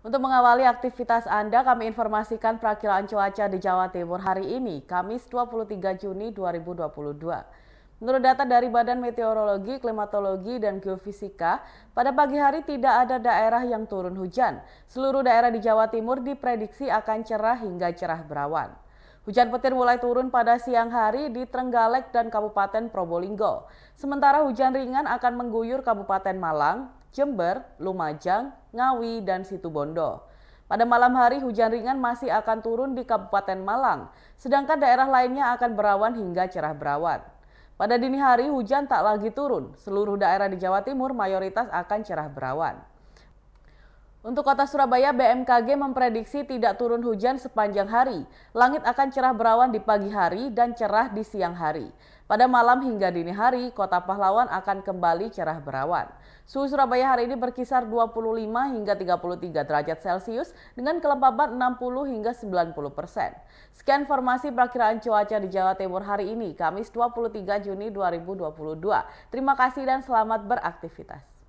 Untuk mengawali aktivitas Anda, kami informasikan perakiraan cuaca di Jawa Timur hari ini, Kamis 23 Juni 2022. Menurut data dari Badan Meteorologi, Klimatologi, dan Geofisika, pada pagi hari tidak ada daerah yang turun hujan. Seluruh daerah di Jawa Timur diprediksi akan cerah hingga cerah berawan. Hujan petir mulai turun pada siang hari di Trenggalek dan Kabupaten Probolinggo. Sementara hujan ringan akan mengguyur Kabupaten Malang, Jember, Lumajang, Ngawi, dan Situbondo. Pada malam hari hujan ringan masih akan turun di Kabupaten Malang, sedangkan daerah lainnya akan berawan hingga cerah berawan. Pada dini hari hujan tak lagi turun, seluruh daerah di Jawa Timur mayoritas akan cerah berawan. Untuk kota Surabaya, BMKG memprediksi tidak turun hujan sepanjang hari. Langit akan cerah berawan di pagi hari dan cerah di siang hari. Pada malam hingga dini hari, kota Pahlawan akan kembali cerah berawan. Suhu Surabaya hari ini berkisar 25 hingga 33 derajat Celcius dengan kelembaban 60 hingga 90 persen. Sekian informasi perakiraan cuaca di Jawa Timur hari ini, Kamis 23 Juni 2022. Terima kasih dan selamat beraktivitas.